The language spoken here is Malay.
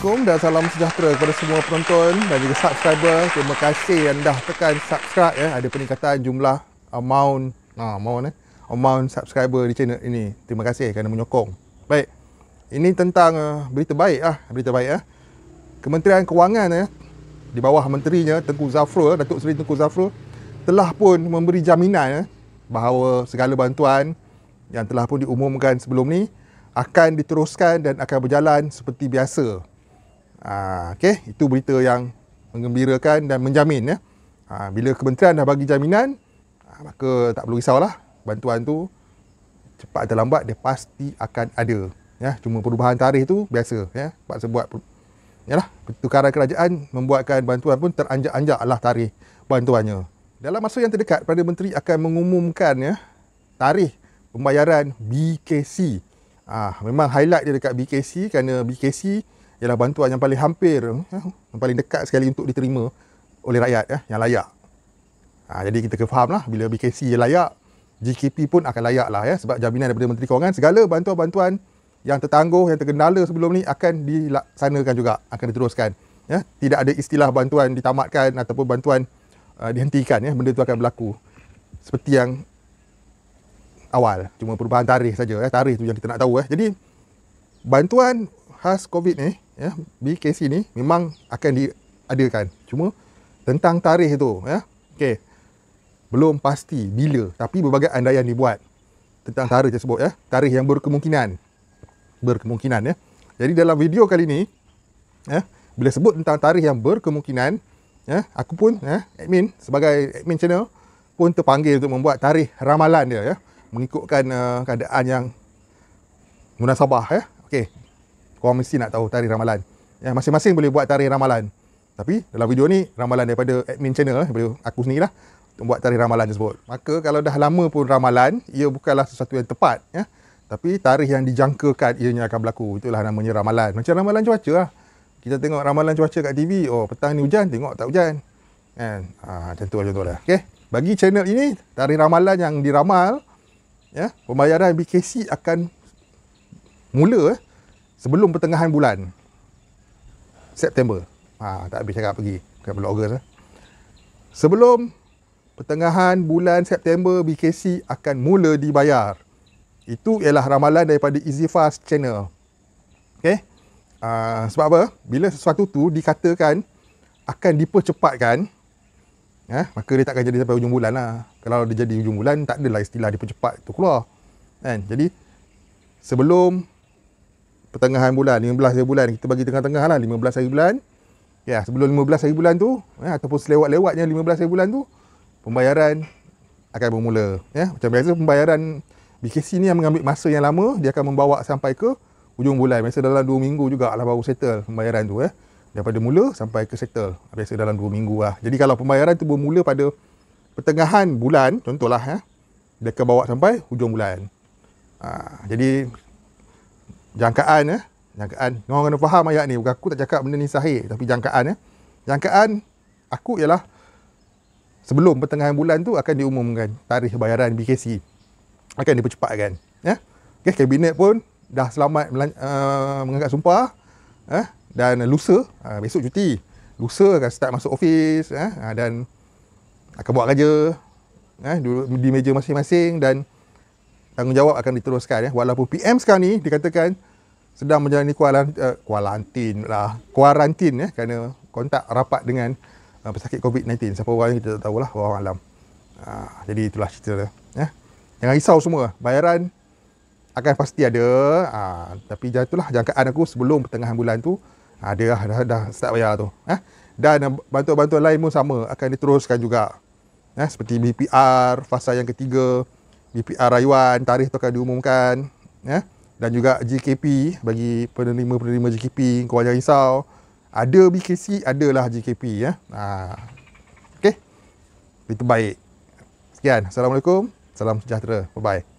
Assalamualaikum dan salam sejahtera kepada semua penonton dan juga subscriber. Terima kasih yang dah tekan subscribe ya. Ada peningkatan jumlah amount ah amount eh amount subscriber di channel ini. Terima kasih kerana menyokong. Baik. Ini tentang uh, berita baik ah, eh. berita baik ah. Kementerian Kewangan ya di bawah menterinya Tengku Zafrul, Datuk Seri Tengku Zafrul telah pun memberi jaminan ya bahawa segala bantuan yang telah pun diumumkan sebelum ni akan diteruskan dan akan berjalan seperti biasa Ha, okay, itu berita yang mengembirakan dan menjamin ya. Ha, bila kementerian dah bagi jaminan, ha, maka tak perlu risau lah. bantuan tu cepat atau lambat dia pasti akan ada. Ya, cuma perubahan tarikh tu biasa ya. Sebab sebab yalah, pertukaran kerajaan membuatkan bantuan pun teranjak anjak lah tarikh bantuannya. Dalam masa yang terdekat, Perdana Menteri akan mengumumkan ya tarikh pembayaran BKC. ha, memang highlight dia dekat BKC kerana BKC ialah bantuan yang paling hampir eh, yang paling dekat sekali untuk diterima oleh rakyat ya, yang layak ha, jadi kita kena faham lah bila BKC layak GKP pun akan layak lah ya, sebab jaminan daripada Menteri Kewangan segala bantuan-bantuan yang tertangguh yang terkendala sebelum ni akan dilaksanakan juga akan diteruskan ya. tidak ada istilah bantuan ditamatkan ataupun bantuan uh, dihentikan ya. benda tu akan berlaku seperti yang awal cuma perubahan tarikh saja ya. tarikh tu yang kita nak tahu ya. jadi bantuan khas COVID ni, ya, BKC ni memang akan diadakan. Cuma tentang tarikh tu, ya. okay, Belum pasti bila, tapi berbagai andaian dibuat tentang tarikh tersebut ya. Tarikh yang berkemungkinan. Berkemungkinan ya. Jadi dalam video kali ni, ya, bila sebut tentang tarikh yang berkemungkinan, ya, aku pun ya, admin sebagai admin channel pun terpanggil untuk membuat tarikh ramalan dia ya, mengikutkan uh, keadaan yang munasabah ya. Okey korang mesti nak tahu tarikh ramalan. Ya, masing-masing boleh buat tarikh ramalan. Tapi dalam video ni ramalan daripada admin channel eh, daripada aku sendiri lah untuk buat tarikh ramalan tersebut. Maka kalau dah lama pun ramalan, ia bukanlah sesuatu yang tepat ya. Tapi tarikh yang dijangkakan ianya akan berlaku. Itulah namanya ramalan. Macam ramalan cuaca lah. Kita tengok ramalan cuaca kat TV, oh petang ni hujan, tengok tak hujan. Kan? ha, contoh lah, contoh lah. Okey. Bagi channel ini, tarikh ramalan yang diramal ya, pembayaran BKC akan mula eh, sebelum pertengahan bulan September. Ha, tak habis cakap pergi. Bukan bulan Ogos. Eh. Sebelum pertengahan bulan September, BKC akan mula dibayar. Itu ialah ramalan daripada EasyFast Channel. Okay? Uh, ah, sebab apa? Bila sesuatu tu dikatakan akan dipercepatkan, eh, maka dia takkan jadi sampai hujung bulan lah. Kalau dia jadi hujung bulan, tak adalah istilah dipercepat tu keluar. Kan? Jadi, sebelum pertengahan bulan 15 hari bulan kita bagi tengah-tengah lah 15 hari bulan ya sebelum 15 hari bulan tu ya, ataupun selewat-lewatnya 15 hari bulan tu pembayaran akan bermula ya macam biasa pembayaran BKC ni yang mengambil masa yang lama dia akan membawa sampai ke ujung bulan biasa dalam 2 minggu juga lah baru settle pembayaran tu ya daripada mula sampai ke settle biasa dalam 2 minggu lah jadi kalau pembayaran tu bermula pada pertengahan bulan contohlah ya dia akan bawa sampai hujung bulan ha, jadi jangkaan eh. Jangkaan. Orang kena faham ayat ni. Bukan aku tak cakap benda ni sahih. Tapi jangkaan eh. Jangkaan aku ialah sebelum pertengahan bulan tu akan diumumkan tarikh bayaran BKC. Akan dipercepatkan. Eh. Okay, kabinet pun dah selamat uh, mengangkat sumpah. Eh. Dan lusa, uh, besok cuti. Lusa akan start masuk ofis. Eh. Uh, dan akan buat kerja. Eh, di meja masing-masing dan tanggungjawab akan diteruskan. Eh. Walaupun PM sekarang ni dikatakan sedang menjalani kuarantin, eh, lah kuarantin ya kerana kontak rapat dengan uh, pesakit COVID-19 siapa orang kita tak tahulah orang alam uh, jadi itulah cerita dia ya jangan risau semua bayaran akan pasti ada uh, tapi jatuhlah jangkaan aku sebelum pertengahan bulan tu ada ah, uh, dah, dah, dah start bayar tu eh. dan bantuan-bantuan lain pun sama akan diteruskan juga eh. seperti BPR fasa yang ketiga BPR rayuan tarikh tu akan diumumkan ya dan juga JKP bagi penerima-penerima GKP korang jangan risau ada BKC adalah JKP ya. ha. ok itu baik sekian Assalamualaikum Salam sejahtera bye bye